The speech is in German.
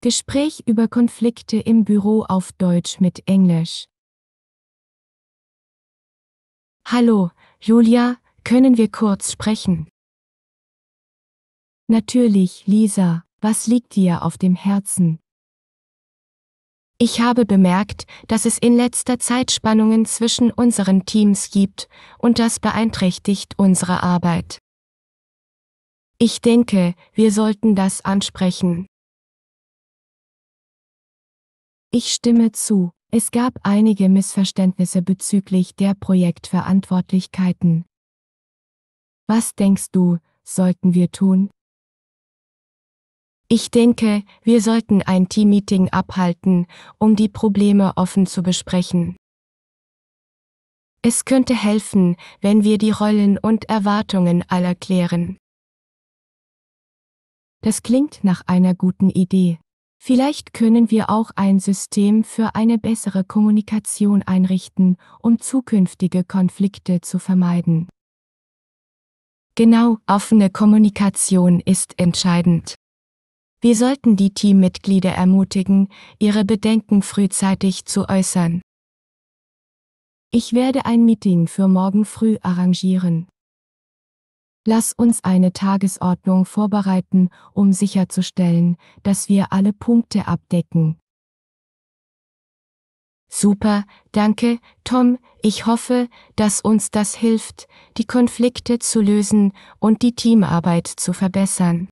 Gespräch über Konflikte im Büro auf Deutsch mit Englisch. Hallo, Julia, können wir kurz sprechen? Natürlich, Lisa, was liegt dir auf dem Herzen? Ich habe bemerkt, dass es in letzter Zeit Spannungen zwischen unseren Teams gibt, und das beeinträchtigt unsere Arbeit. Ich denke, wir sollten das ansprechen. Ich stimme zu. Es gab einige Missverständnisse bezüglich der Projektverantwortlichkeiten. Was denkst du, sollten wir tun? Ich denke, wir sollten ein Teammeeting abhalten, um die Probleme offen zu besprechen. Es könnte helfen, wenn wir die Rollen und Erwartungen aller klären. Das klingt nach einer guten Idee. Vielleicht können wir auch ein System für eine bessere Kommunikation einrichten, um zukünftige Konflikte zu vermeiden. Genau, offene Kommunikation ist entscheidend. Wir sollten die Teammitglieder ermutigen, ihre Bedenken frühzeitig zu äußern. Ich werde ein Meeting für morgen früh arrangieren. Lass uns eine Tagesordnung vorbereiten, um sicherzustellen, dass wir alle Punkte abdecken. Super, danke, Tom, ich hoffe, dass uns das hilft, die Konflikte zu lösen und die Teamarbeit zu verbessern.